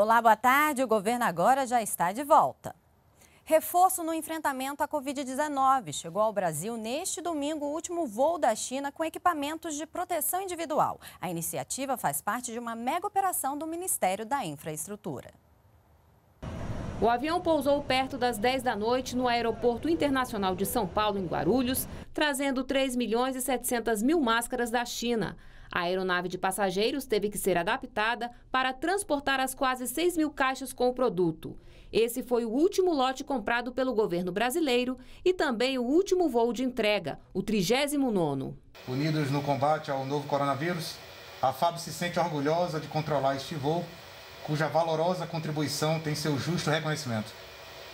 Olá, boa tarde. O governo agora já está de volta. Reforço no enfrentamento à Covid-19. Chegou ao Brasil neste domingo o último voo da China com equipamentos de proteção individual. A iniciativa faz parte de uma mega operação do Ministério da Infraestrutura. O avião pousou perto das 10 da noite no Aeroporto Internacional de São Paulo, em Guarulhos, trazendo 3 milhões e 700 mil máscaras da China. A aeronave de passageiros teve que ser adaptada para transportar as quase 6 mil caixas com o produto. Esse foi o último lote comprado pelo governo brasileiro e também o último voo de entrega, o 39. Unidos no combate ao novo coronavírus, a FAB se sente orgulhosa de controlar este voo cuja valorosa contribuição tem seu justo reconhecimento.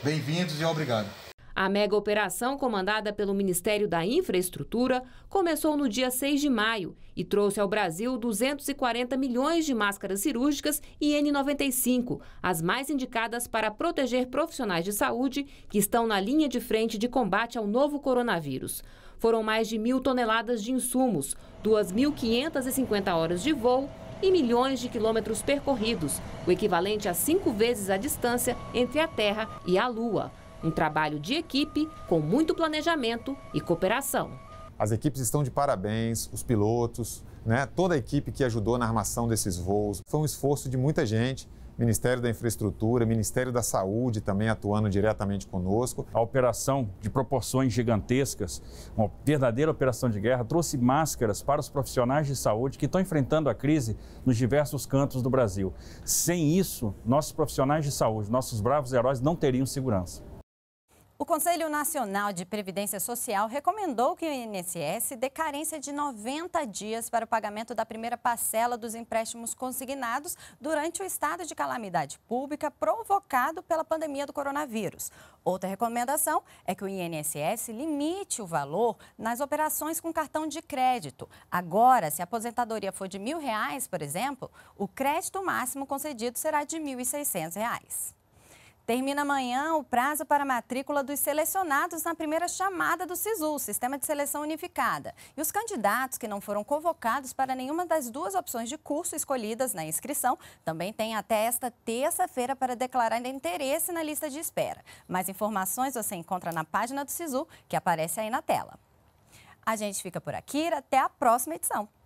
Bem-vindos e obrigado. A mega operação comandada pelo Ministério da Infraestrutura começou no dia 6 de maio e trouxe ao Brasil 240 milhões de máscaras cirúrgicas e N95, as mais indicadas para proteger profissionais de saúde que estão na linha de frente de combate ao novo coronavírus. Foram mais de mil toneladas de insumos, 2.550 horas de voo, e milhões de quilômetros percorridos, o equivalente a cinco vezes a distância entre a Terra e a Lua. Um trabalho de equipe, com muito planejamento e cooperação. As equipes estão de parabéns, os pilotos, né, toda a equipe que ajudou na armação desses voos. Foi um esforço de muita gente. Ministério da Infraestrutura, Ministério da Saúde também atuando diretamente conosco. A operação de proporções gigantescas, uma verdadeira operação de guerra, trouxe máscaras para os profissionais de saúde que estão enfrentando a crise nos diversos cantos do Brasil. Sem isso, nossos profissionais de saúde, nossos bravos heróis não teriam segurança. O Conselho Nacional de Previdência Social recomendou que o INSS dê carência de 90 dias para o pagamento da primeira parcela dos empréstimos consignados durante o estado de calamidade pública provocado pela pandemia do coronavírus. Outra recomendação é que o INSS limite o valor nas operações com cartão de crédito. Agora, se a aposentadoria for de R$ 1.000, por exemplo, o crédito máximo concedido será de R$ 1.600. Termina amanhã o prazo para matrícula dos selecionados na primeira chamada do SISU, Sistema de Seleção Unificada. E os candidatos que não foram convocados para nenhuma das duas opções de curso escolhidas na inscrição também têm até esta terça-feira para declarar interesse na lista de espera. Mais informações você encontra na página do SISU, que aparece aí na tela. A gente fica por aqui, até a próxima edição.